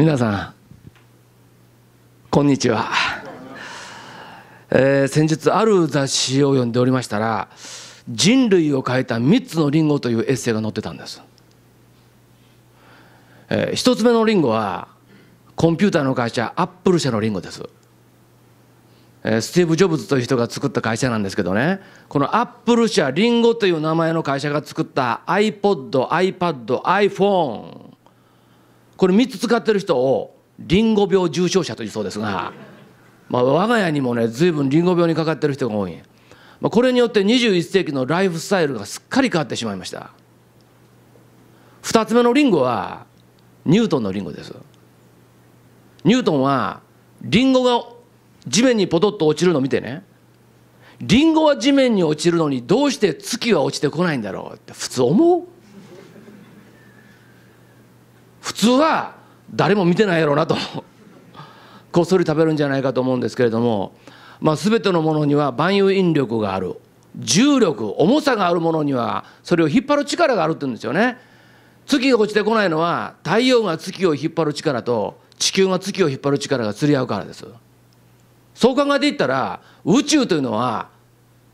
皆さんこんにちは、えー、先日ある雑誌を読んでおりましたら「人類を変えた3つのリンゴ」というエッセイが載ってたんです、えー、1つ目のリンゴはコンピューターの会社アップル社のリンゴです、えー、スティーブ・ジョブズという人が作った会社なんですけどねこのアップル社リンゴという名前の会社が作った iPodiPadiPhone これ3つ使ってる人をリンゴ病重症者というそうですが、まあ、我が家にもね随分リンゴ病にかかってる人が多い、まあ、これによって21世紀のライフスタイルがすっかり変わってしまいました2つ目のリンゴはニュートンのリンゴですニュートンはリンゴが地面にポトッと落ちるのを見てねリンゴは地面に落ちるのにどうして月は落ちてこないんだろうって普通思う普通は誰も見てないやろうなとこっそり食べるんじゃないかと思うんですけれども、まあ、全てのものには万有引力がある重力重さがあるものにはそれを引っ張る力があるって言うんですよね。月が落ちてこないのは太陽が月を引っ張る力と地球が月を引っ張る力が釣り合うからです。そう考えていったら宇宙というのは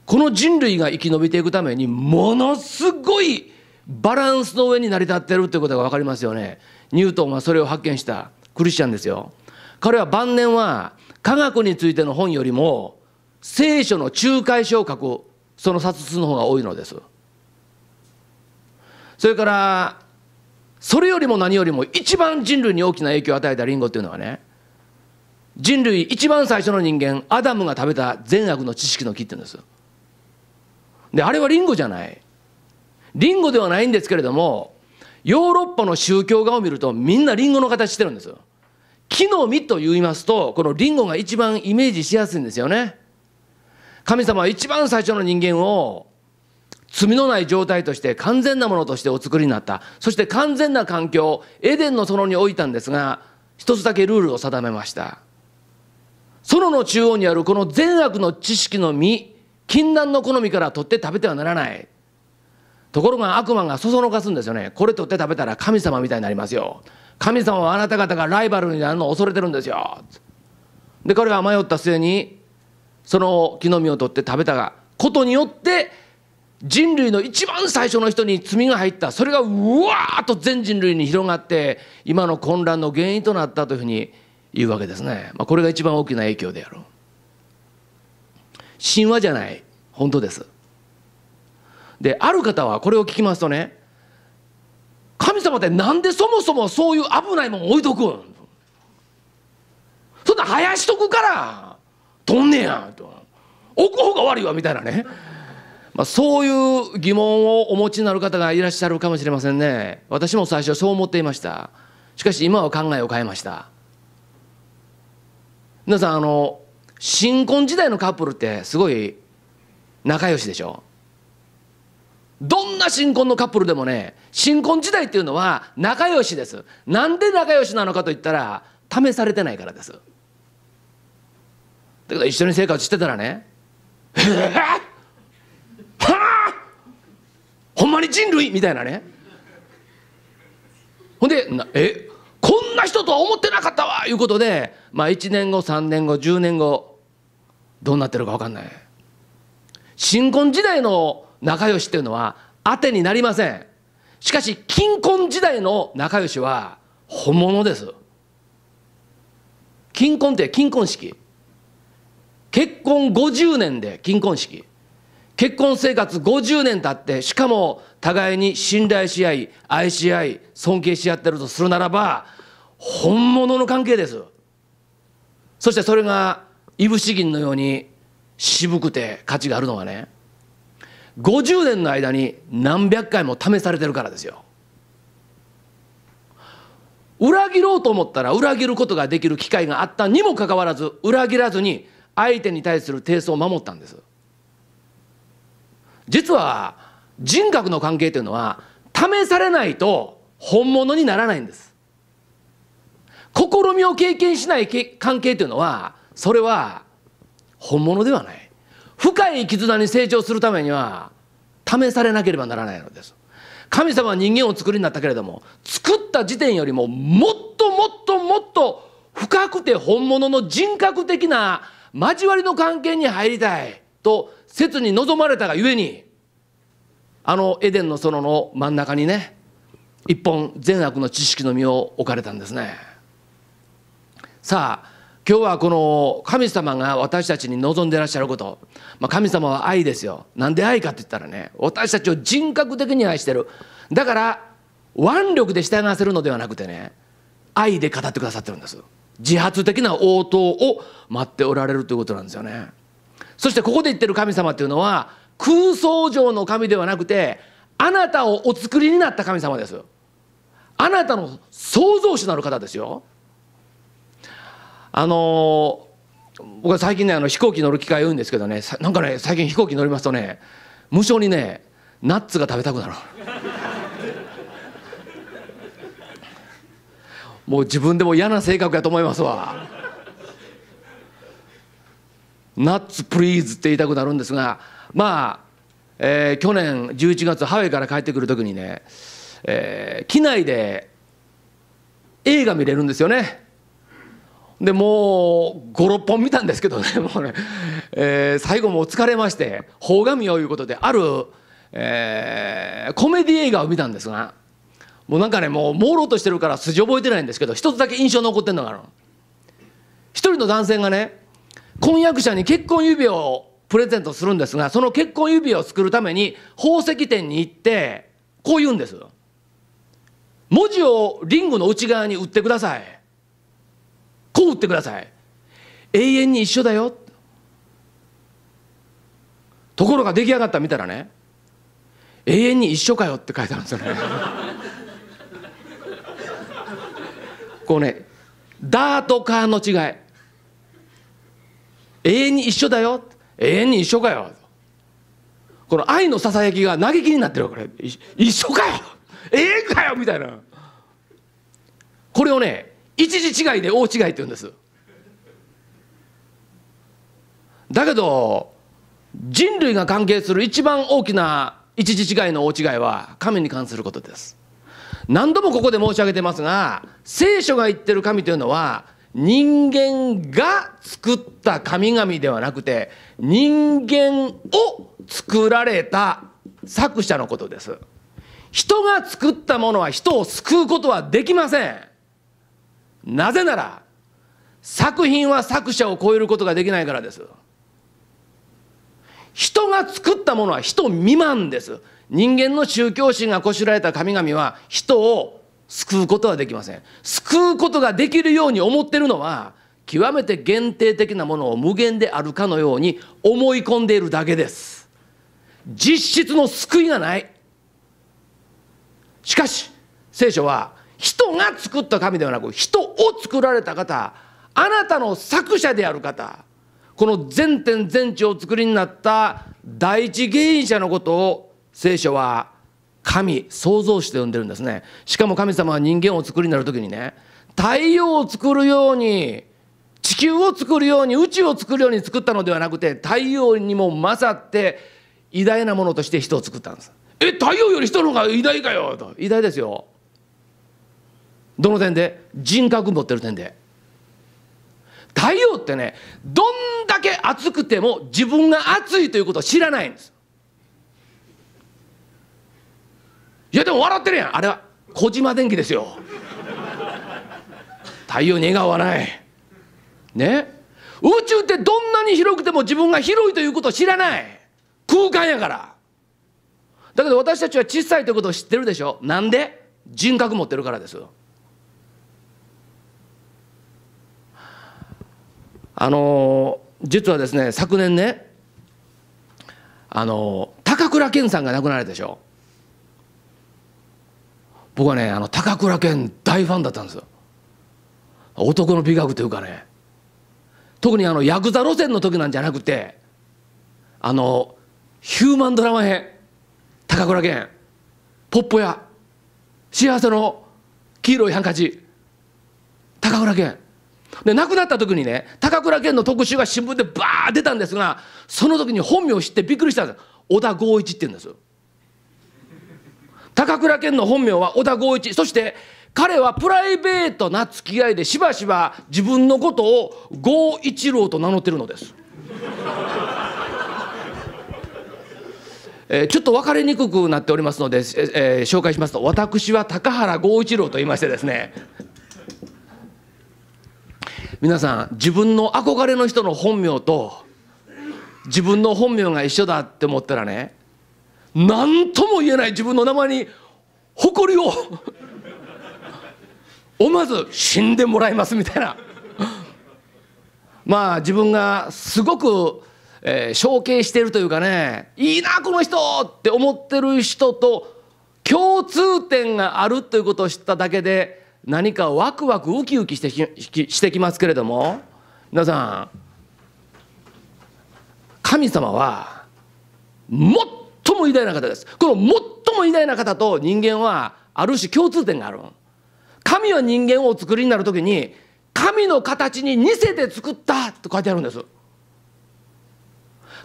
この人類が生き延びていくためにものすごいバランスの上に成り立ってるってことが分かりますよねニュートンはそれを発見したクリスチャンですよ彼は晩年は科学についての本よりも聖書の仲介書を書くその冊数の方が多いのですそれからそれよりも何よりも一番人類に大きな影響を与えたリンゴっていうのはね人類一番最初の人間アダムが食べた善悪の知識の木って言うんですであれはリンゴじゃないリンゴではないんですけれどもヨーロッパの宗教画を見るとみんなリンゴの形してるんですよ木の実と言いますとこのリンゴが一番イメージしやすいんですよね神様は一番最初の人間を罪のない状態として完全なものとしてお作りになったそして完全な環境エデンの園に置いたんですが一つだけルールを定めました園の中央にあるこの善悪の知識の実禁断の好みから取って食べてはならないところが悪魔がそそのかすんですよねこれ取って食べたら神様みたいになりますよ神様はあなた方がライバルになるのを恐れてるんですよで彼は迷った末にその木の実を取って食べたがことによって人類の一番最初の人に罪が入ったそれがうわーっと全人類に広がって今の混乱の原因となったというふうに言うわけですね、まあ、これが一番大きな影響である神話じゃない本当ですである方はこれを聞きますとね神様ってなんでそもそもそういう危ないもん置いとくんそんな生やしとくからとんねやと置く方が悪いわみたいなね、まあ、そういう疑問をお持ちになる方がいらっしゃるかもしれませんね私も最初そう思っていましたしかし今は考えを変えました皆さんあの新婚時代のカップルってすごい仲良しでしょどんな新婚のカップルでもね新婚時代っていうのは仲良しですなんで仲良しなのかといったら試されてないからですだけど一緒に生活してたらね「えー、はあほんまに人類!」みたいなねほんで「えこんな人とは思ってなかったわ!」いうことで、まあ、1年後3年後10年後どうなってるか分かんない。新婚時代の仲良しっていうのは当てになりませんしかし金婚時代の仲良しは本物です金婚って金婚式結婚50年で金婚式結婚生活50年経ってしかも互いに信頼し合い愛し合い尊敬し合ってるとするならば本物の関係ですそしてそれがいぶし銀のように渋くて価値があるのはね50年の間に何百回も試されてるからですよ裏切ろうと思ったら裏切ることができる機会があったにもかかわらず裏切らずに相手に対する提訴を守ったんです実は人格の関係というのは試されないと本物にならないんです試みを経験しない関係というのはそれは本物ではない深い絆に成長するためには試されなければならないのです神様は人間を作りになったけれども作った時点よりももっともっともっと深くて本物の人格的な交わりの関係に入りたいと切に望まれたがゆえにあのエデンの園の真ん中にね一本善悪の知識の実を置かれたんですねさあ今日はこの神様が私たちに望んでらっしゃること、まあ、神様は愛ですよなんで愛かって言ったらね私たちを人格的に愛してるだから腕力で従わせるのではなくてね愛で語ってくださってるんです自発的な応答を待っておられるということなんですよねそしてここで言ってる神様っていうのは空想上の神ではなくてあなたをお作りになった神様ですあなたの創造主なる方ですよあの僕は最近ねあの飛行機乗る機会多いんですけどねなんかね最近飛行機乗りますとね無性にねナッツが食べたくなる もう自分でも嫌な性格やと思いますわナッツプリーズって言いたくなるんですがまあ、えー、去年11月ハワイから帰ってくる時にね、えー、機内で映画見れるんですよねでもう56本見たんですけどね もうね、えー、最後もう疲れまして邦が見よういうことである、えー、コメディ映画を見たんですがもうなんかねもう朦朧としてるから筋覚えてないんですけど一つだけ印象残ってるのがある一人の男性がね婚約者に結婚指輪をプレゼントするんですがその結婚指輪を作るために宝石店に行ってこう言うんです文字をリングの内側に売ってくださいこう打ってください永遠に一緒だよところが出来上がった見たらね永遠に一緒かよって書いてあるんですよね こうねダーとカーの違い永遠に一緒だよ永遠に一緒かよこの愛のささやきが嘆きになってるこれ一緒かよ永遠かよみたいなこれをね一字違いで大違いって言うんですだけど人類が関係する一番大きな一字違いの大違いは神に関することです何度もここで申し上げてますが聖書が言ってる神というのは人間が作った神々ではなくて人間を作られた作者のことです人が作ったものは人を救うことはできませんなぜなら作品は作者を超えることができないからです人が作ったものは人未満です人間の宗教心がこしらえた神々は人を救うことはできません救うことができるように思ってるのは極めて限定的なものを無限であるかのように思い込んでいるだけです実質の救いがないしかし聖書は人が作った神ではなく人を作られた方あなたの作者である方この全天全地を作りになった第一原因者のことを聖書は神創造主と呼んでるんですねしかも神様は人間を作りになる時にね太陽を作るように地球を作るように宇宙を作るように作ったのではなくて太陽にも勝って偉大なものとして人を作ったんですえ太陽より人の方が偉大かよと偉大ですよどの点で人格持ってる点で太陽ってねどんだけ暑くても自分が暑いということを知らないんですいやでも笑ってるやんあれは小島電機ですよ太陽に笑顔はないね宇宙ってどんなに広くても自分が広いということを知らない空間やからだけど私たちは小さいということを知ってるでしょなんで人格持ってるからですよあの実はですね昨年ねあの高倉健さんが亡くなられたでしょ僕はねあの高倉健大ファンだったんですよ男の美学というかね特にあのヤクザ路線の時なんじゃなくてあのヒューマンドラマ編高倉健ポッポや幸せの黄色いハンカチ高倉健で亡くなった時にね高倉健の特集が新聞でバー出たんですがその時に本名を知ってびっくりしたんです小田剛一って言うんです高倉健の本名は小田剛一そして彼はプライベートな付き合いでしばしば自分のことを剛一郎と名乗ってるのです。えちょっと分かりにくくなっておりますので、えー、紹介しますと私は高原剛一郎と言いましてですね皆さん自分の憧れの人の本名と自分の本名が一緒だって思ったらね何とも言えない自分の名前に誇りを思わず死んでもらいますみたいなまあ自分がすごく、えー、承継してるというかねいいなこの人って思ってる人と共通点があるということを知っただけで何かワクワクウキウキしてきしてきますけれども皆さん神様は最も偉大な方ですこの最も偉大な方と人間はある種共通点がある神は人間をお作りになる時に神の形に似せて作ったと書いてあるんです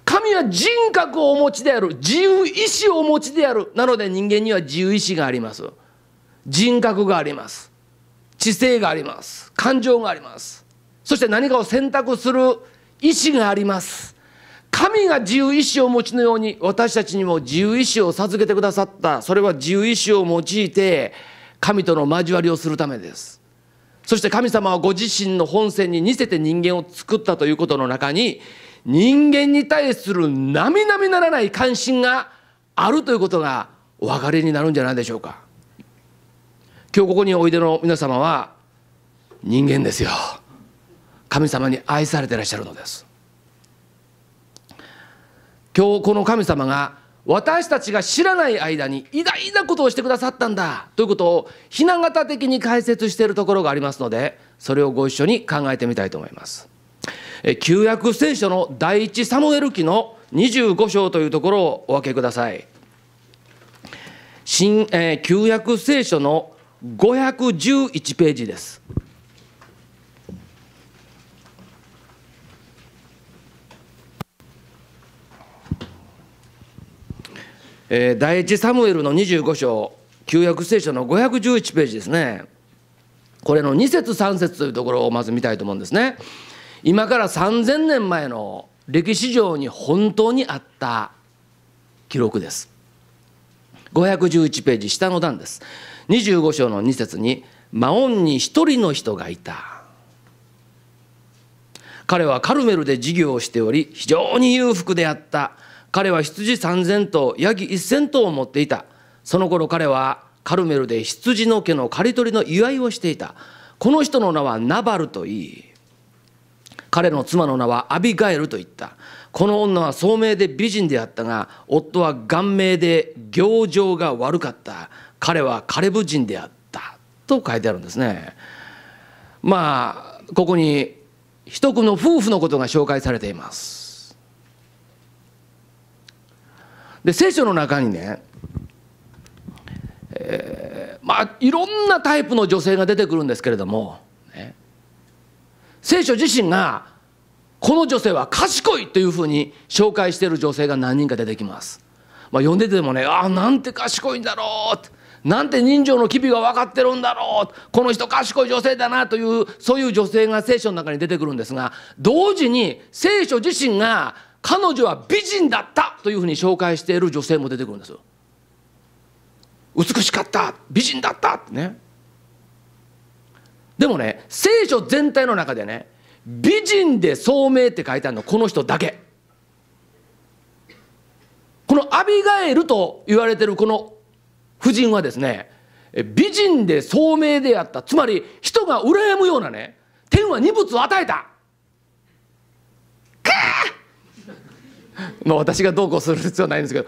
神は人格をお持ちである自由意志をお持ちであるなので人間には自由意志があります人格があります知性があります感情がありますそして何かを選択する意思があります神が自由意志を持ちのように私たちにも自由意志を授けてくださったそれは自由意志を用いて神との交わりをするためですそして神様はご自身の本線に似せて人間を作ったということの中に人間に対する並々ならない関心があるということがお分かりになるんじゃないでしょうか。今日ここにおいでの皆様は人間ですよ神様に愛されていらっしゃるのです今日この神様が私たちが知らない間に偉大なことをしてくださったんだということをひな形的に解説しているところがありますのでそれをご一緒に考えてみたいと思います旧約聖書の第一サムエル記の25章というところをお分けください新、えー、旧約聖書の511ページです。えー、第一サムエルの25章旧約聖書の511ページですねこれの2節3節というところをまず見たいと思うんですね今から3000年前の歴史上に本当にあった記録です511ページ下の段です25章の2節に魔音に一人の人がいた彼はカルメルで事業をしており非常に裕福であった彼は羊3,000頭ヤギ1,000頭を持っていたその頃彼はカルメルで羊の毛の刈り取りの祝いをしていたこの人の名はナバルといい彼の妻の名はアビガエルと言ったこの女は聡明で美人であったが夫は顔面で行情が悪かった彼はカレブ人であったと書いてあるんですねまあここに一組の夫婦のことが紹介されていますで聖書の中にね、えー、まあいろんなタイプの女性が出てくるんですけれども、ね、聖書自身がこの女性は賢いというふうに紹介している女性が何人か出てきます。まあ、読んでてもねああなんて賢いんだろうってなんて人情の機微が分かってるんだろうこの人賢い女性だなというそういう女性が聖書の中に出てくるんですが同時に聖書自身が彼女は美人だったというふうに紹介している女性も出てくるんです美しかった美人だったってねでもね聖書全体の中でね美人で聡明って書いてあるのこの人だけこのアビガエルと言われてるこの夫人はですね美人で聡明であったつまり人が羨むようなね天は二物を与えたかまあ私がどうこうする必要はないんですけど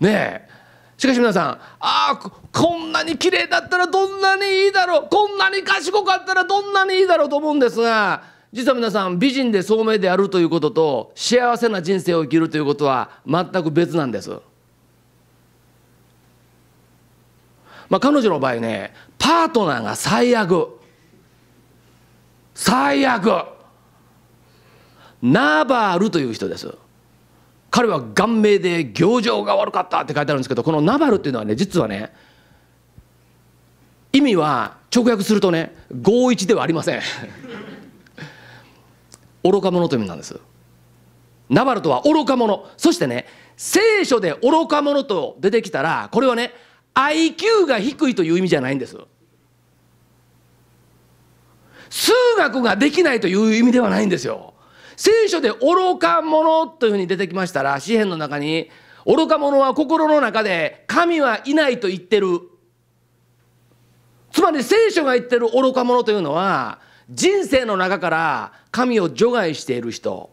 ねえしかし皆さんああこんなに綺麗だったらどんなにいいだろうこんなに賢かったらどんなにいいだろうと思うんですが実は皆さん美人で聡明であるということと幸せな人生を生きるということは全く別なんです。まあ、彼女の場合ねパートナーが最悪最悪ナバールという人です彼は顔面で行情が悪かったって書いてあるんですけどこのナバルっていうのはね実はね意味は直訳するとね合一ではありません 愚か者という意味なんですナバルとは愚か者そしてね聖書で愚か者と出てきたらこれはね IQ が低いという意味じゃないんです数学ができないという意味ではないんですよ聖書で愚か者というふうに出てきましたら詩篇の中に愚か者は心の中で神はいないと言ってるつまり聖書が言ってる愚か者というのは人生の中から神を除外している人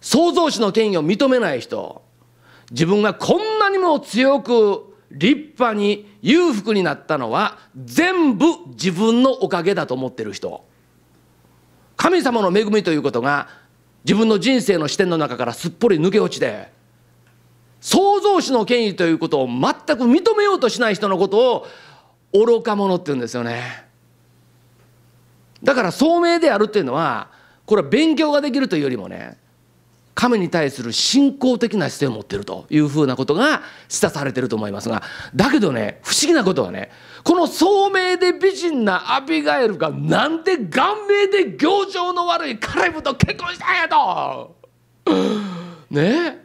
創造主の権威を認めない人自分がこんなにも強く立派に裕福になったのは全部自分のおかげだと思ってる人神様の恵みということが自分の人生の視点の中からすっぽり抜け落ちて創造主の権威ということを全く認めようとしない人のことを愚か者って言うんですよねだから聡明であるっていうのはこれは勉強ができるというよりもね神に対する信仰的な姿勢を持っているというふうなことが示唆されていると思いますがだけどね不思議なことはねこの聡明で美人なアビガエルがなんで顔面で行情の悪いカレブと結婚したんやとね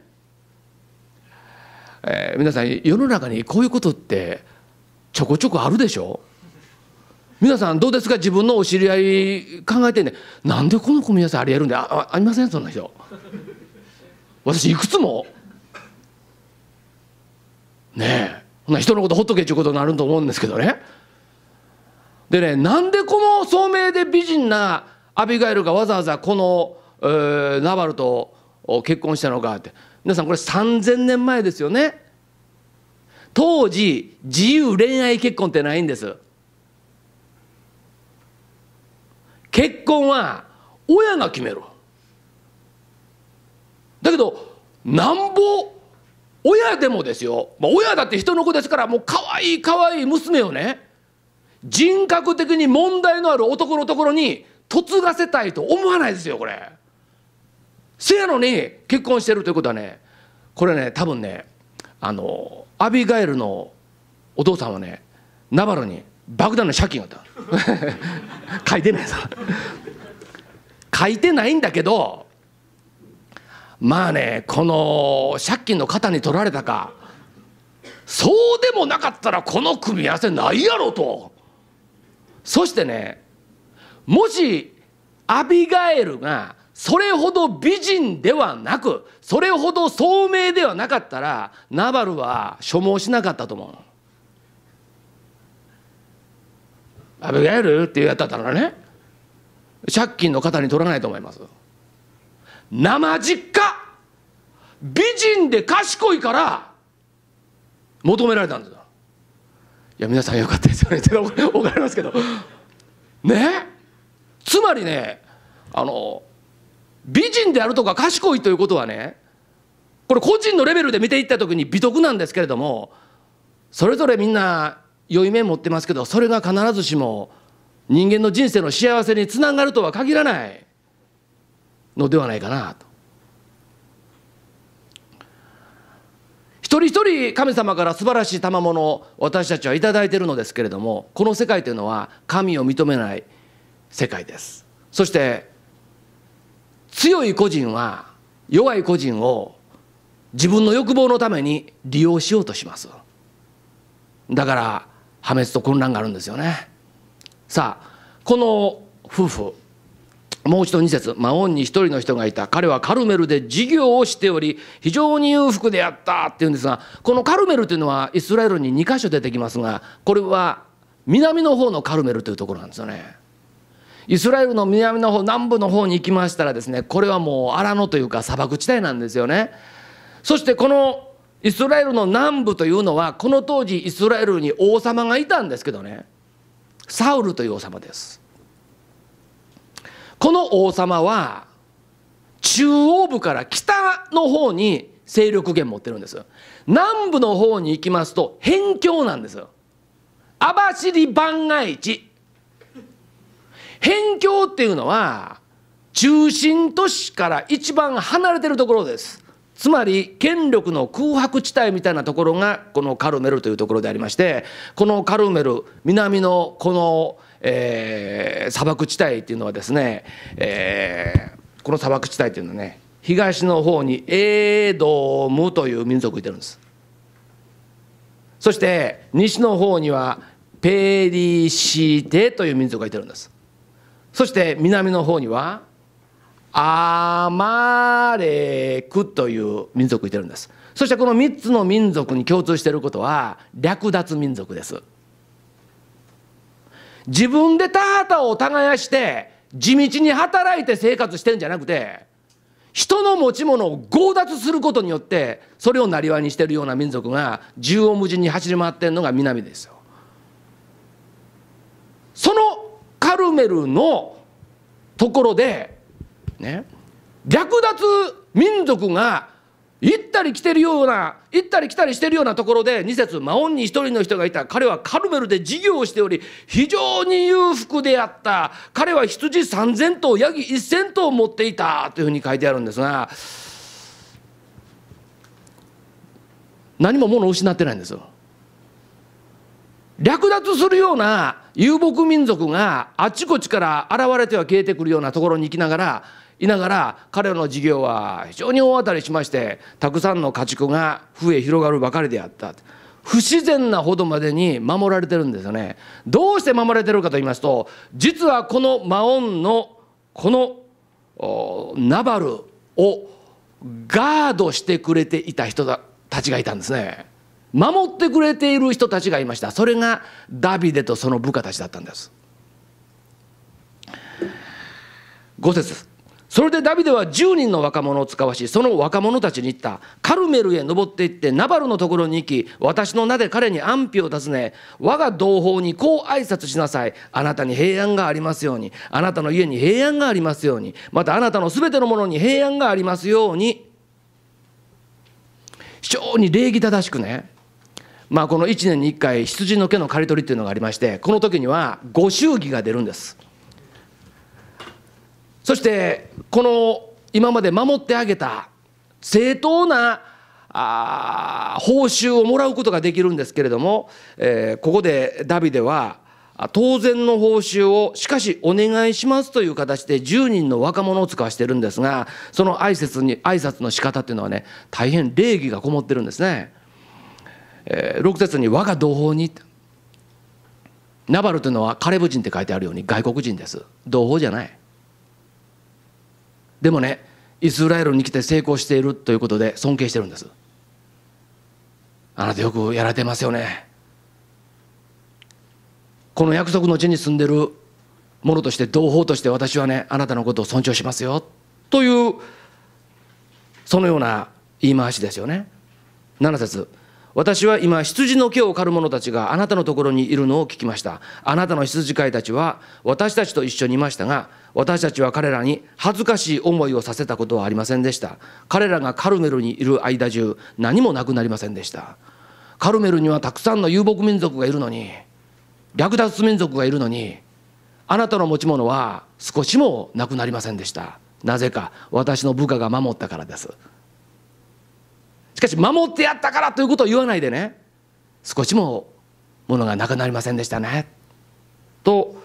えー、皆さん世の中にこういうことってちょこちょこあるでしょ皆さんどうですか自分のお知り合い考えてねなんでこの子皆さんありえるんであありませんそんな人私いくつもねえほな人のことほっとけっちゅうことになると思うんですけどねでねなんでこの聡明で美人なアビガエルがわざわざこの、えー、ナバルと結婚したのかって皆さんこれ3,000年前ですよね当時自由恋愛結婚ってないんです結婚は親が決めるだけどなんぼ親でもですよ、まあ、親だって人の子ですからもう可愛い可愛い娘をね人格的に問題のある男のところに嫁がせたいと思わないですよこれ。せやのに結婚してるということはねこれね多分ねあのアビガエルのお父さんはねナバロに爆弾の借金があった 書いてないさ書いてないんだけどまあねこの借金の肩に取られたかそうでもなかったらこの組み合わせないやろとそしてねもしアビガエルがそれほど美人ではなくそれほど聡明ではなかったらナバルは所望しなかったと思うアビガエルって言うやったらね借金の型に取らないと思います生実美人で賢いから求められたんですよいや皆さんよかったですよねって 怒れますけどねつまりねあの美人であるとか賢いということはねこれ個人のレベルで見ていった時に美徳なんですけれどもそれぞれみんな良い面持ってますけどそれが必ずしも人間の人生の幸せにつながるとは限らないのではないかなと。一人一人神様から素晴らしい賜物を私たちは頂いてるのですけれどもこの世界というのは神を認めない世界ですそして強い個人は弱い個人を自分の欲望のために利用しようとしますだから破滅と混乱があるんですよねさあこの夫婦もう一度2節魔王に一人の人がいた彼はカルメルで事業をしており非常に裕福であったっていうんですがこのカルメルというのはイスラエルに2箇所出てきますがこれは南の方のカルメルというところなんですよね。イスラエルの南の方南部の方に行きましたらですねこれはもう荒野というか砂漠地帯なんですよね。そしてこのイスラエルの南部というのはこの当時イスラエルに王様がいたんですけどねサウルという王様です。この王様は中央部から北の方に勢力圏持ってるんです南部の方に行きますと辺境なんです網走番外地辺境っていうのは中心都市から一番離れてるところですつまり権力の空白地帯みたいなところがこのカルメルというところでありましてこのカルメル南のこのえー、砂漠地帯っていうのはですね、えー、この砂漠地帯っていうのはね東の方にエードームという民族いてるんですそして西の方にはペリシテという民族がいてるんですそして南の方にはアマレクという民族いてるんですそしてこの3つの民族に共通していることは略奪民族です自分で田畑を耕して地道に働いて生活してんじゃなくて人の持ち物を強奪することによってそれを生りにしてるような民族が縦横無尽に走り回ってんのが南ですよ。そのカルメルのところでね略奪民族が行ったり来てるような行ったり来たりしてるようなところで2節魔音に一人の人がいた彼はカルメルで事業をしており非常に裕福であった彼は羊3,000頭ヤギ1,000頭を持っていたというふうに書いてあるんですが何も物を失ってないんですよ。略奪するような遊牧民族があちこちから現れては消えてくるようなところに行きながらいながら彼らの事業は非常に大当たりしましてたくさんの家畜が増え広がるばかりであった不自然なほどまでに守られてるんですよねどうして守られてるかと言いますと実はこの魔音のこのナバルをガードしてくれていた人たちがいたんですね守ってくれている人たちがいましたそれがダビデとその部下たちだったんです5節ですそれでダビデは10人の若者を使わしその若者たちに言ったカルメルへ登って行ってナバルのところに行き私の名で彼に安否を尋ね我が同胞にこう挨拶しなさいあなたに平安がありますようにあなたの家に平安がありますようにまたあなたのすべてのものに平安がありますように非常に礼儀正しくねまあこの1年に1回羊の毛の刈り取りっていうのがありましてこの時にはご祝儀が出るんです。そしてこの今まで守ってあげた正当なあ報酬をもらうことができるんですけれども、えー、ここでダビデは当然の報酬をしかしお願いしますという形で10人の若者を使わしてるんですがその挨拶に挨拶の仕方っていうのはね大変礼儀がこもってるんですね。えー、6節に「我が同胞に」ナバルというのはカレブ人って書いてあるように外国人です同胞じゃないでもねイスラエルに来て成功しているということで尊敬してるんですあなたよくやられてますよねこの約束の地に住んでる者として同胞として私はねあなたのことを尊重しますよというそのような言い回しですよね7節私は今羊の毛を刈る者たちがあなたのところにいるのを聞きましたあなたの羊飼いたちは私たちと一緒にいましたが私たちは彼らに恥ずかしい思いをさせたことはありませんでした彼らがカルメルにいる間中何もなくなりませんでしたカルメルにはたくさんの遊牧民族がいるのに略奪民族がいるのにあなたの持ち物は少しもなくなりませんでしたなぜか私の部下が守ったからですしかし守ってやったからということを言わないでね少しもものがなくなりませんでしたねと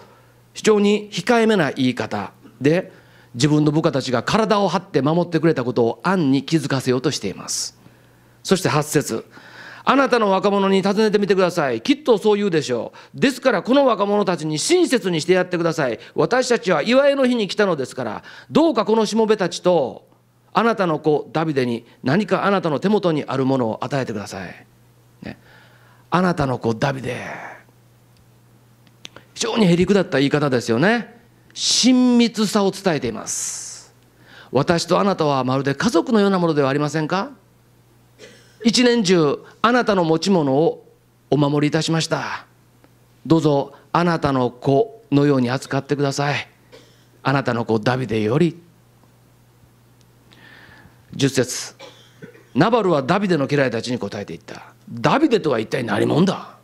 非常に控えめな言い方で自分の部下たちが体を張って守ってくれたことを暗に気づかせようとしていますそして8節あなたの若者に尋ねてみてくださいきっとそう言うでしょうですからこの若者たちに親切にしてやってください私たちは祝いの日に来たのですからどうかこのしもべたちとあなたの子ダビデに何かあなたの手元にあるものを与えてください、ね、あなたの子ダビデ非常にへりくだった言い方ですよね親密さを伝えています私とあなたはまるで家族のようなものではありませんか一年中あなたの持ち物をお守りいたしましたどうぞあなたの子のように扱ってくださいあなたの子ダビデより10節ナバルはダビデの家来たちに答えていったダビデとは一体何者だ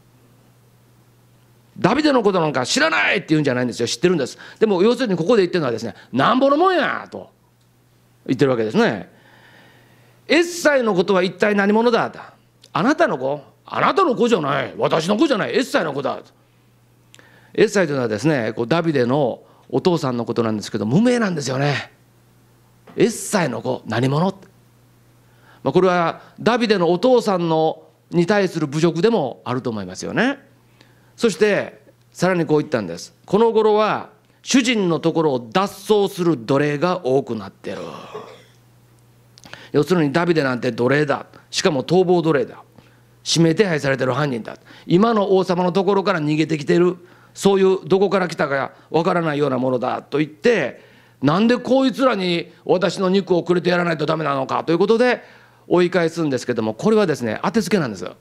ダビデのことなんか知らないって言うんじゃないんですよ知ってるんですでも要するにここで言ってるのはですねなんぼのもんやと言ってるわけですねエッサイのことは一体何者だとあなたの子あなたの子じゃない私の子じゃないエッサイの子だエッサイというのはですねこうダビデのお父さんのことなんですけど無名なんですよねエッサイの子何者、まあ、これはダビデのお父さんのに対する侮辱でもあると思いますよね。そしてさらにこう言ったんですこの頃は主人のところを脱走する奴隷が多くなってる要するにダビデなんて奴隷だしかも逃亡奴隷だ指名手配されてる犯人だ今の王様のところから逃げてきてるそういうどこから来たかわからないようなものだと言ってなんでこいつらに私の肉をくれてやらないとダメなのかということで追い返すんですけどもこれはですね当てつけなんですよ。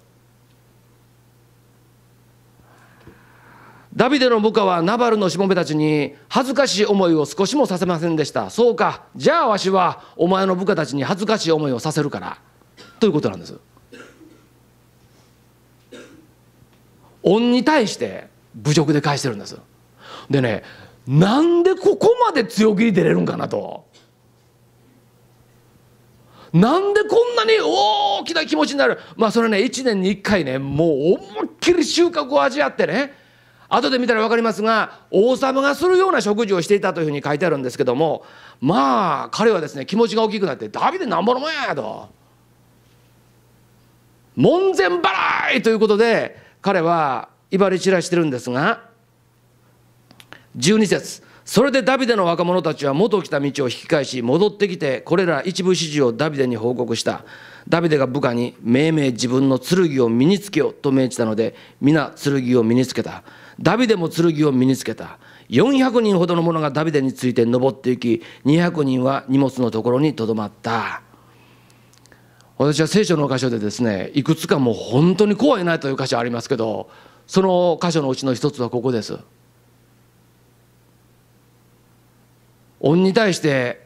ダビデの部下はナバルのしもべたちに恥ずかしい思いを少しもさせませんでしたそうかじゃあわしはお前の部下たちに恥ずかしい思いをさせるからということなんです恩に対して侮辱で返してるんですでねなんでここまで強気に出れるんかなとなんでこんなに大きな気持ちになるまあそれね1年に1回ねもう思いっきり収穫を味わってね後で見たら分かりますが王様がするような食事をしていたというふうに書いてあるんですけどもまあ彼はですね気持ちが大きくなって「ダビデなんぼのもんや!」と「門前払い!」ということで彼は威張り散らしてるんですが12節それでダビデの若者たちは元来た道を引き返し戻ってきてこれら一部始終をダビデに報告したダビデが部下に「命名自分の剣を身につけよ」と命じたので皆剣を身につけたダビデも剣を身につけた400人ほどの者がダビデについて登っていき200人は荷物のところにとどまった私は聖書の箇所でですねいくつかもう本当に怖いなという箇所ありますけどその箇所のうちの一つはここです恩に対して、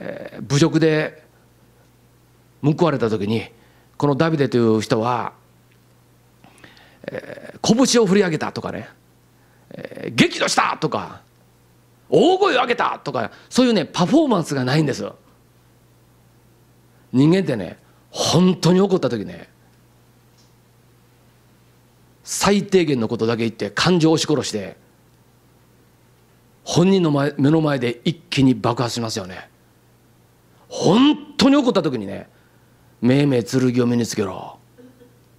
えー、侮辱で報われた時にこのダビデという人はー、拳を振り上げたとかね、えー、激怒したとか大声を上げたとかそういうねパフォーマンスがないんです人間ってね本当に怒った時ね最低限のことだけ言って感情を押し殺して本人の前目の前で一気に爆発しますよね本当に怒った時にね「めいめい剣を身につけろ」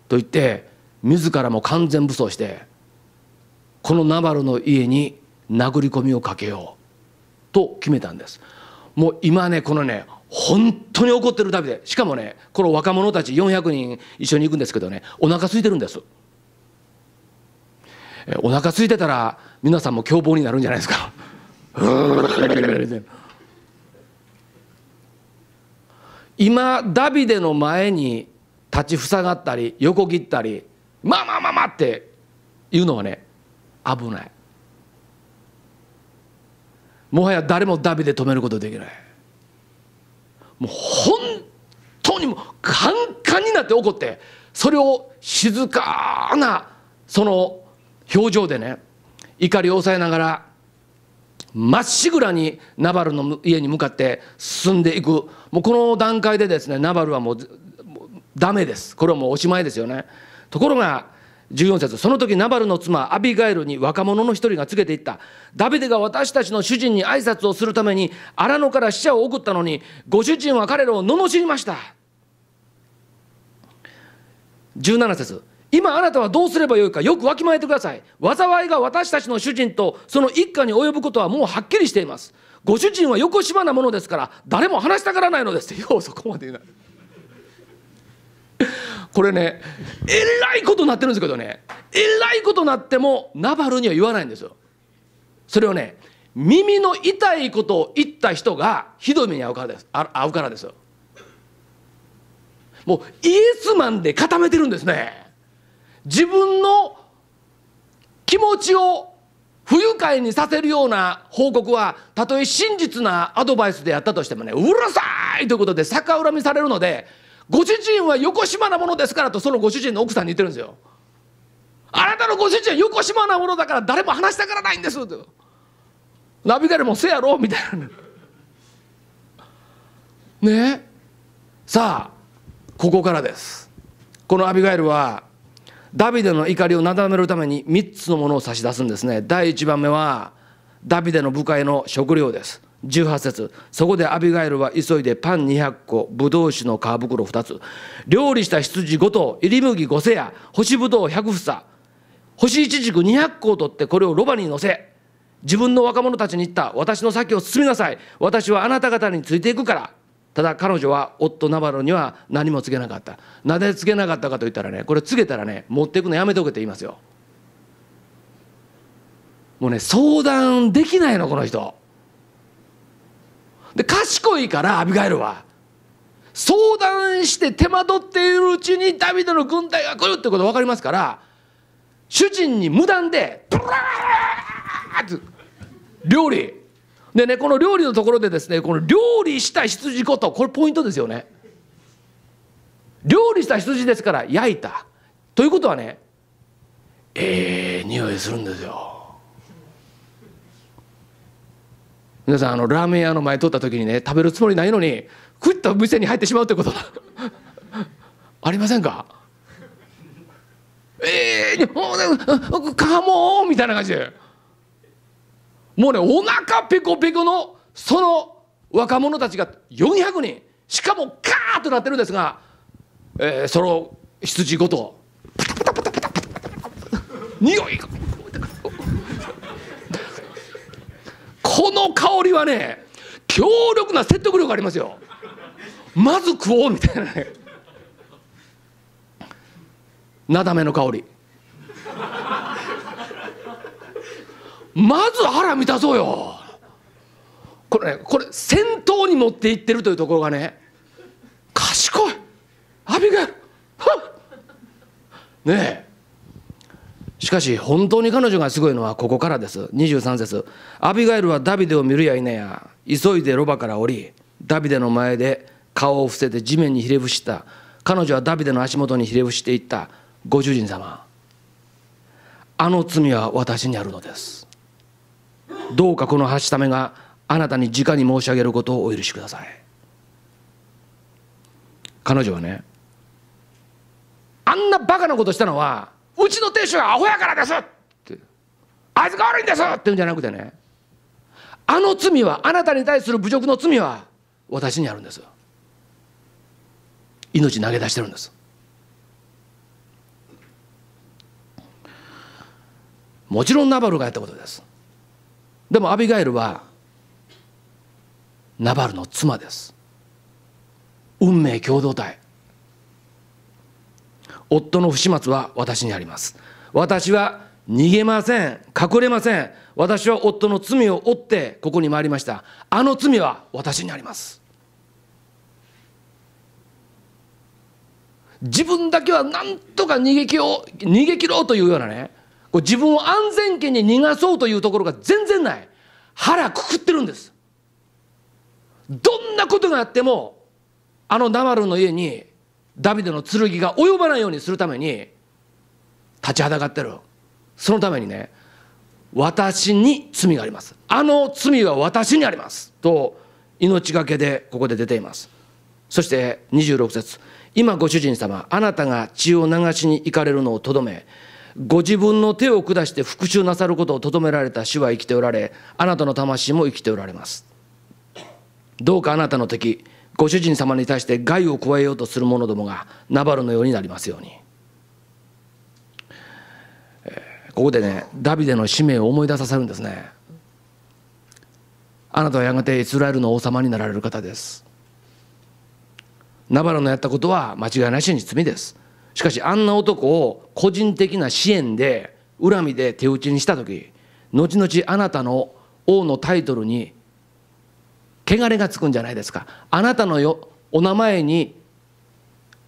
と言って自らも完全武装してこのナバルの家に殴り込みをかけようと決めたんですもう今ねこのね本当に怒ってる旅でしかもねこの若者たち400人一緒に行くんですけどねお腹空いてるんですお腹空いてたら皆さんも凶暴になるんじゃないですか 今ダビデの前に立ち塞がったり横切ったりまあまあまあまあって言うのはね危ないもはや誰もダビで止めることできないもう本当にもうカンカンになって怒ってそれを静かなその表情でね怒りを抑えながらまっしぐらにナバルの家に向かって進んでいくもうこの段階でですねナバルはもうダメですこれはもうおしまいですよね。ところが14節その時ナバルの妻アビガエルに若者の一人が告げていったダビデが私たちの主人に挨拶をするために荒野から使者を送ったのにご主人は彼らを罵りました17節今あなたはどうすればよいかよくわきまえてください災いが私たちの主人とその一家に及ぶことはもうはっきりしていますご主人は横島なものですから誰も話したがらないのですようそこまで言うなこれねえらいことになってるんですけどねえらいことになってもナバルには言わないんですよ。それをね耳の痛いことを言った人がひどい目に遭うからです遭うからですよ。もうイエスマンで固めてるんですね。自分の気持ちを不愉快にさせるような報告はたとえ真実なアドバイスでやったとしてもねうるさいということで逆恨みされるのでご主人は横島なものですからとそのご主人の奥さんに言ってるんですよあなたのご主人は横島なものだから誰も話したからないんですとナビガルもせやろみたいなねさあここからですこのアビガエルはダビデの怒りをなだめるために3つのものを差し出すんですね第1番目はダビデの部下への食料です18節そこでアビガイルは急いでパン200個ブドウ酒の皮袋2つ料理した羊5頭入り麦5せや干しぶどう100房干しいちじく200個を取ってこれをロバに乗せ自分の若者たちに言った私の先を進みなさい私はあなた方についていくからただ彼女は夫ナバロには何も告げなかったなぜ告げなかったかと言ったらねこれ告げたらね持っていくのやめとけって言いますよもうね相談できないのこの人で賢いからアビガエルは相談して手間取っているうちにダビデの軍隊が来るってこと分かりますから主人に無断でブラーて料理でねこの料理のところでですねこの料理した羊ことこれポイントですよね料理した羊ですから焼いたということはねええー、匂いするんですよ皆さんあのラーメン屋の前通った時にね食べるつもりないのに食っと店に入ってしまうってこと ありませんかえ えー、おかもみたいな感じでもうねお腹ペコペコのその若者たちが400人しかもカーッとなってるんですが、えー、その羊ごとパタパタパタパタパタパタ匂いがこの香りはね強力な説得力ありますよまず食おうみたいなねなだめの香りまず腹満たそうよこれ、ね、これ先頭に持っていってるというところがね賢いアビガイルねえしかし本当に彼女がすごいのはここからです23節アビガイルはダビデを見るや否や急いでロバから降りダビデの前で顔を伏せて地面にひれ伏した彼女はダビデの足元にひれ伏していったご主人様あの罪は私にあるのですどうかこの橋ためがあなたに直に申し上げることをお許しください彼女はねあんなバカなことしたのはうちの亭主がアホやからですってつが悪いんですって言うんじゃなくてねあの罪はあなたに対する侮辱の罪は私にあるんです命投げ出してるんですもちろんナバルがやったことですでもアビガエルはナバルの妻です運命共同体夫の不始末は私にあります私は逃げません隠れません私は夫の罪を負ってここに参りましたあの罪は私にあります自分だけはなんとか逃げきを逃げ切ろうというようなねこう自分を安全圏に逃がそうというところが全然ない腹くくってるんですどんなことがあってもあのナマルの家にダビデの剣が及ばないようにするために立ちはだかってるそのためにね私に罪がありますあの罪は私にありますと命がけでここで出ていますそして26節今ご主人様あなたが血を流しに行かれるのをとどめご自分の手を下して復讐なさることをとどめられた主は生きておられあなたの魂も生きておられますどうかあなたの敵ご主人様に対して害を加えようとする者どもがナバルのようになりますようにここでねダビデの使命を思い出させるんですねあなたはやがてイスラエルの王様になられる方ですナバルのやったことは間違いなしに罪ですしかしあんな男を個人的な支援で恨みで手打ちにした時後々あなたの王のタイトルに汚れがつくんじゃないですかあなたのよお名前に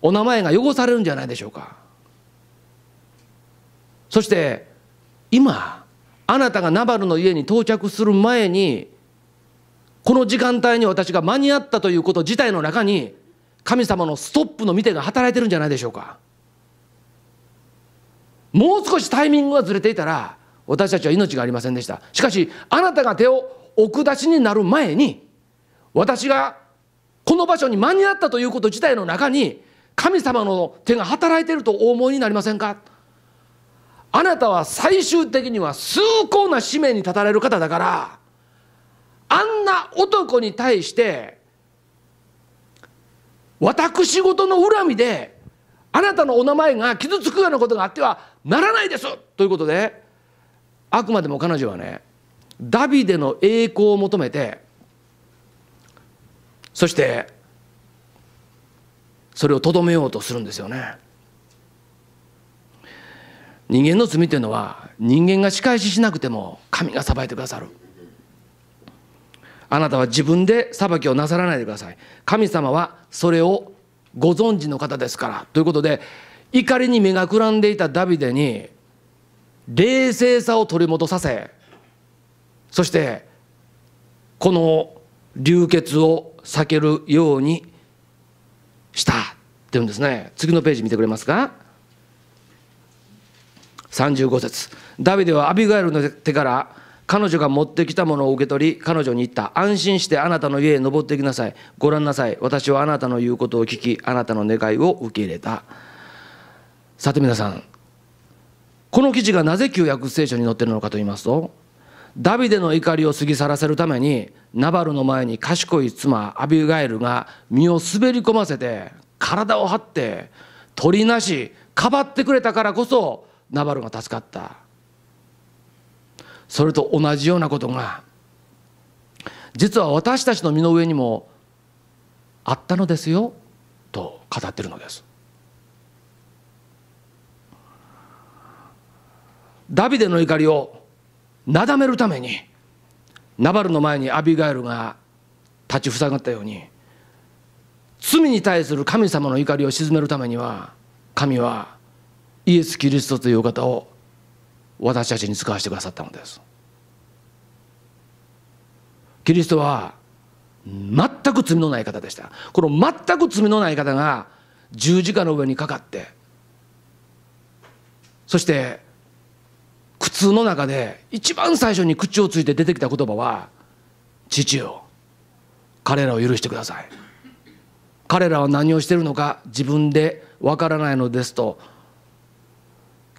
お名前が汚されるんじゃないでしょうかそして今あなたがナバルの家に到着する前にこの時間帯に私が間に合ったということ自体の中に神様のストップの見てが働いてるんじゃないでしょうかもう少しタイミングがずれていたら私たちは命がありませんでしたしかしあなたが手をお下しになる前に私がこの場所に間に合ったということ自体の中に神様の手が働いているとお思いになりませんかあなたは最終的には崇高な使命に立たれる方だからあんな男に対して私事の恨みであなたのお名前が傷つくようなことがあってはならないですということであくまでも彼女はねダビデの栄光を求めてそしてそれをとどめようとするんですよね人間の罪というのは人間が仕返ししなくても神が裁いてくださるあなたは自分で裁きをなさらないでください神様はそれをご存知の方ですからということで怒りに目がくらんでいたダビデに冷静さを取り戻させそしてこの流血を避けるようにしたっていうんですね次のページ見てくれますか35節ダビデはアビガエルの手から彼女が持ってきたものを受け取り彼女に言った安心してあなたの家へ登っていきなさいご覧なさい私はあなたの言うことを聞きあなたの願いを受け入れたさて皆さんこの記事がなぜ旧約聖書に載っているのかと言いますとダビデの怒りを過ぎ去らせるためにナバルの前に賢い妻アビガエルが身を滑り込ませて体を張って取りなしかばってくれたからこそナバルが助かったそれと同じようなことが実は私たちの身の上にもあったのですよと語ってるのですダビデの怒りをなだめるためにナバルの前にアビガエルが立ち塞がったように罪に対する神様の怒りを鎮めるためには神はイエス・キリストという方を私たちに使わせてくださったのですキリストは全く罪のない方でしたこの全く罪のない方が十字架の上にかかってそして苦痛の中で一番最初に口をついて出てきた言葉は「父よ彼らを許してください」「彼らは何をしてるのか自分でわからないのです」と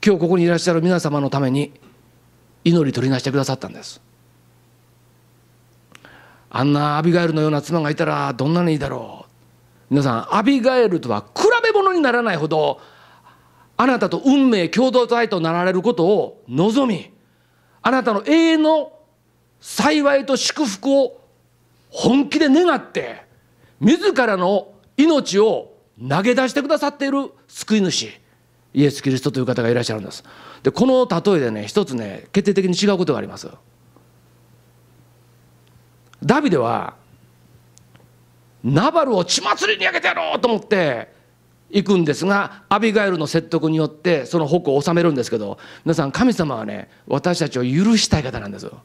今日ここにいらっしゃる皆様のために祈り取りなしてくださったんです。あんなアビガエルのような妻がいたらどんなにいいだろう皆さんアビガエルとは比べ物にならないほどあなたと運命共同体となられることを望みあなたの永遠の幸いと祝福を本気で願って自らの命を投げ出してくださっている救い主イエス・キリストという方がいらっしゃるんですでこの例えでね一つね決定的に違うことがありますダビデはナバルを血祭りにあげてやろうと思って行くんですがアビガイルの説得によってその矛を収めるんですけど皆さん神様はね私たちを許したい方なんですよ。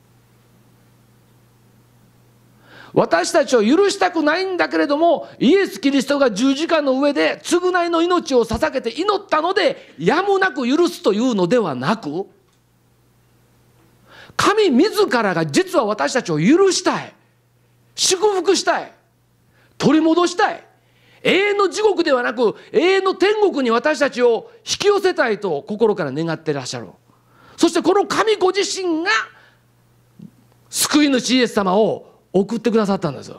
私たちを許したくないんだけれどもイエス・キリストが十字架の上で償いの命を捧げて祈ったのでやむなく許すというのではなく神自らが実は私たちを許したい祝福したい取り戻したい永遠の地獄ではなく永遠の天国に私たちを引き寄せたいと心から願ってらっしゃるそしてこの神ご自身が救い主イエス様を送ってくださったんです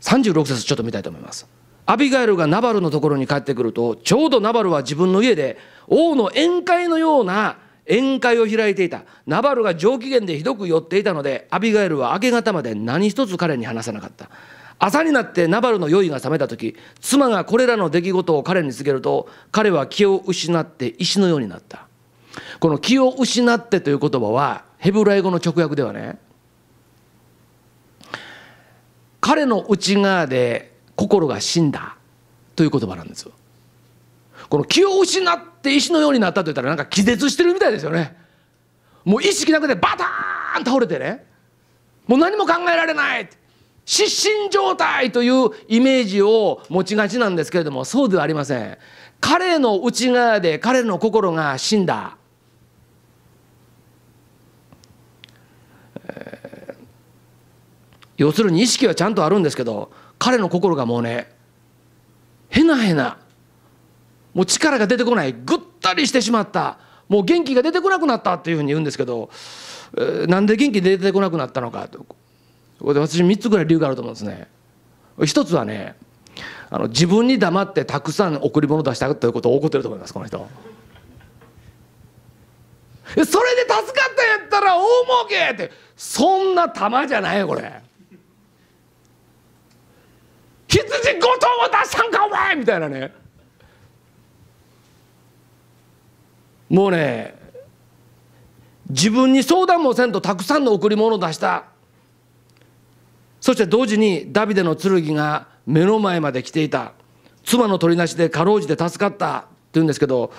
36節ちょっと見たいと思いますアビガエルがナバルのところに帰ってくるとちょうどナバルは自分の家で王の宴会のような宴会を開いていたナバルが上機嫌でひどく酔っていたのでアビガエルは明け方まで何一つ彼に話さなかった朝になってナバルの酔いが覚めた時妻がこれらの出来事を彼に告げると彼は気を失って石のようになったこの気を失ってという言葉はヘブライ語の直訳ではね彼の内側で心が死んだという言葉なんですよこの気を失って石のようになったと言ったらなんか気絶してるみたいですよねもう意識なくてバターン倒れてねもう何も考えられない失神状態というイメージを持ちがちなんですけれどもそうではありません彼の内側で彼の心が死んだ、えー、要するに意識はちゃんとあるんですけど彼の心がもうねへなへなもう力が出てこないぐったりしてしまったもう元気が出てこなくなったっていうふうに言うんですけど、えー、なんで元気出てこなくなったのかと私3つぐらい理由があると思うんですね。一つはねあの自分に黙ってたくさん贈り物出したということを怒ってると思いますこの人。それで助かったんやったら大儲けってそんな玉じゃないよこれ。羊5頭も出したんかお前みたいなね。もうね自分に相談もせんとたくさんの贈り物を出したそして同時にダビデの剣が目の前まで来ていた妻の取りなしでかろうじて助かったっていうんですけど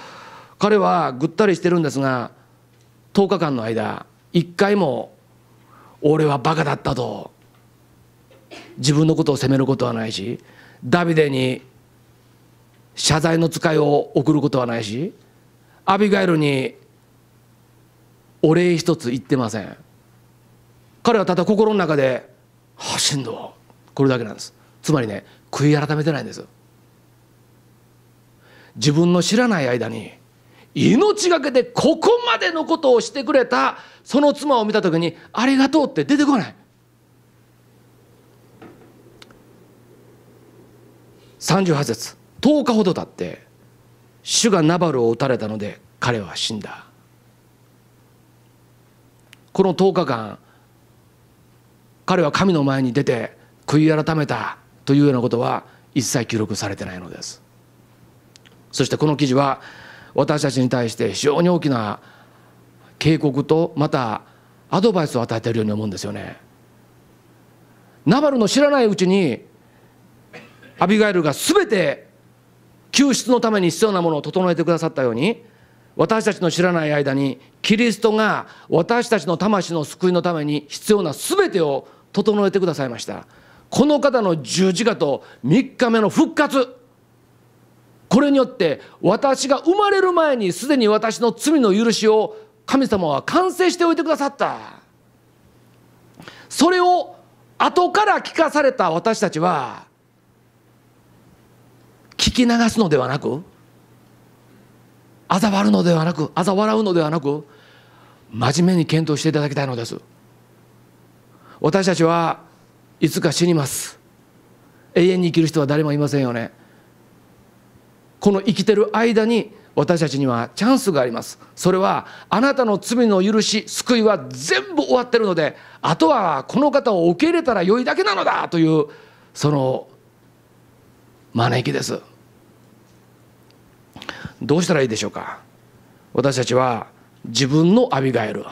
彼はぐったりしてるんですが10日間の間一回も「俺はバカだった」と自分のことを責めることはないしダビデに謝罪の使いを送ることはないしアビガイルにお礼一つ言ってません彼はただ心の中で「はあしんどこれだけなんですつまりね悔い改めてないんです自分の知らない間に命がけでここまでのことをしてくれたその妻を見た時に「ありがとう」って出てこない38節10日ほど経って主がナバルを撃たれたので彼は死んだこの10日間彼は神の前に出て悔い改めたというようなことは一切記録されてないのですそしてこの記事は私たちに対して非常に大きな警告とまたアドバイスを与えているように思うんですよねナバルの知らないうちにアビガイルが全て救出のために必要なものを整えてくださったように私たちの知らない間にキリストが私たちの魂の救いのために必要な全てを整えてくださいましたこの方の十字架と3日目の復活これによって私が生まれる前にすでに私の罪の許しを神様は完成しておいてくださったそれを後から聞かされた私たちはき流すのではなく嘲笑るのではなく嘲笑うのではなく真面目に検討していただきたいのです私たちはいつか死にます永遠に生きる人は誰もいませんよねこの生きてる間に私たちにはチャンスがありますそれはあなたの罪の許し救いは全部終わってるのであとはこの方を受け入れたら良いだけなのだというその招きですどうしたらいいでしょうか私たちは自分のアビガエル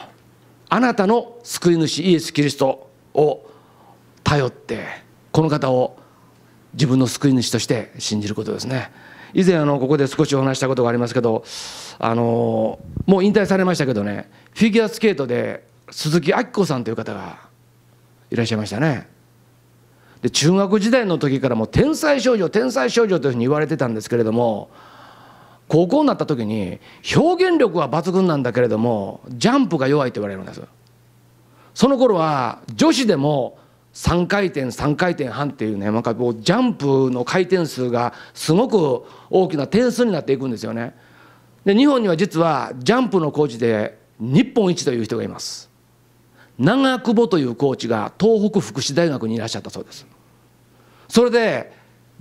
あなたの救い主イエス・キリストを頼ってこの方を自分の救い主として信じることですね以前あのここで少しお話したことがありますけどあのもう引退されましたけどねフィギュアスケートで鈴木明子さんという方がいらっしゃいましたねで中学時代の時からもう天才少女天才少女というふうに言われてたんですけれども高校になった時に表現力は抜群なんだけれどもジャンプが弱いと言われるんですその頃は女子でも3回転3回転半っていうねなんかこうジャンプの回転数がすごく大きな点数になっていくんですよねで日本には実はジャンプのコーチで日本一という人がいます長久保というコーチが東北福祉大学にいらっしゃったそうですそれで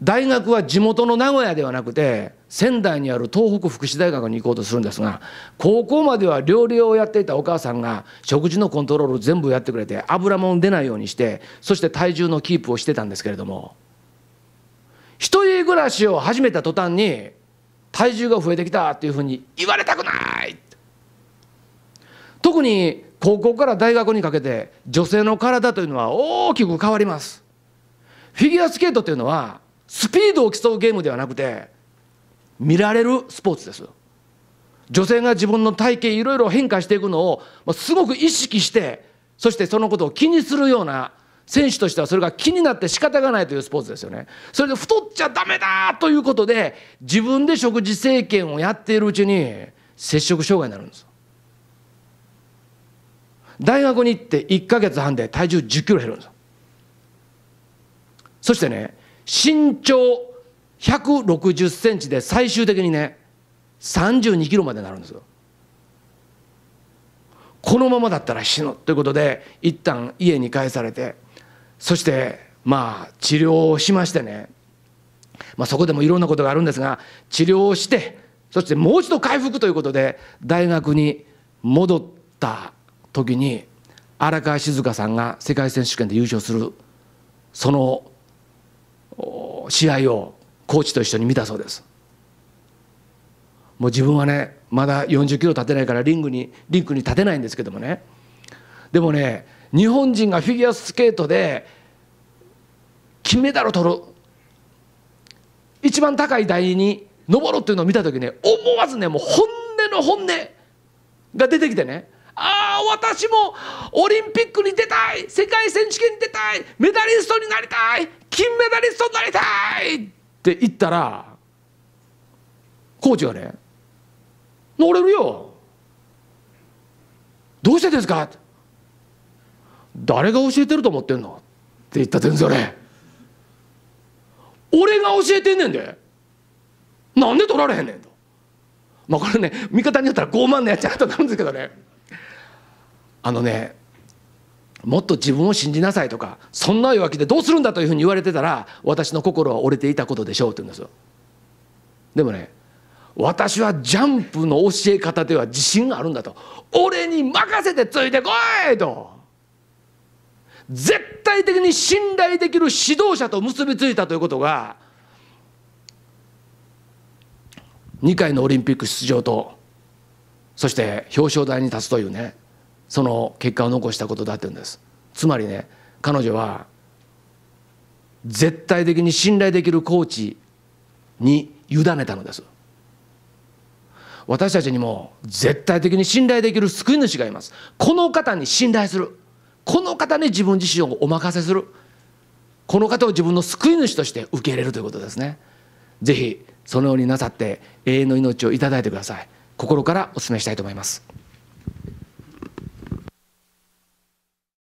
大学は地元の名古屋ではなくて仙台にある東北福祉大学に行こうとするんですが高校までは料理をやっていたお母さんが食事のコントロール全部やってくれて油も出ないようにしてそして体重のキープをしてたんですけれども一人暮らしを始めた途端に体重が増えてきたっていうふうに言われたくない特に高校から大学にかけて女性の体というのは大きく変わりますフィギュアスケートというのはスピードを競うゲームではなくて見られるスポーツです女性が自分の体型いろいろ変化していくのを、まあ、すごく意識してそしてそのことを気にするような選手としてはそれが気になって仕方がないというスポーツですよね。それで太っちゃダメだということで自分で食事制限をやっているうちに摂食障害になるんです。大学に行って1か月半で体重1 0キロ減るんです。そしてね身長160センチで最終的にね32キロまでなるんですよこのままだったら死ぬということで一旦家に帰されてそしてまあ治療をしましてね、まあ、そこでもいろんなことがあるんですが治療をしてそしてもう一度回復ということで大学に戻った時に荒川静香さんが世界選手権で優勝するその試合をコーチと一緒に見たそうですもう自分はねまだ40キロ立てないからリングにリンクに立てないんですけどもねでもね日本人がフィギュアスケートで金メダルを取る一番高い台に登るっていうのを見た時ね思わずねもう本音の本音が出てきてねああ私もオリンピックに出たい世界選手権に出たいメダリストになりたい金メダリストになりたいって言ったらコーチがね「乗れるよ」「どうしてですか?」誰が教えてると思ってんの?」って言ったてん俺が教えてんねんでなんで取られへんねんと。まあこれね味方によったら傲慢なやつやとなるんですけどねあのねもっと自分を信じなさいとかそんな弱気でどうするんだというふうに言われてたら私の心は折れていたことでしょうって言うんですよでもね私はジャンプの教え方では自信があるんだと俺に任せてついてこいと絶対的に信頼できる指導者と結びついたということが2回のオリンピック出場とそして表彰台に立つというねその結果を残したことだって言うんですつまりね彼女は絶対的に信頼できるコーチに委ねたのです私たちにも絶対的に信頼できる救い主がいますこの方に信頼するこの方に自分自身をお任せするこの方を自分の救い主として受け入れるということですね是非そのようになさって永遠の命を頂いてください心からお勧めしたいと思います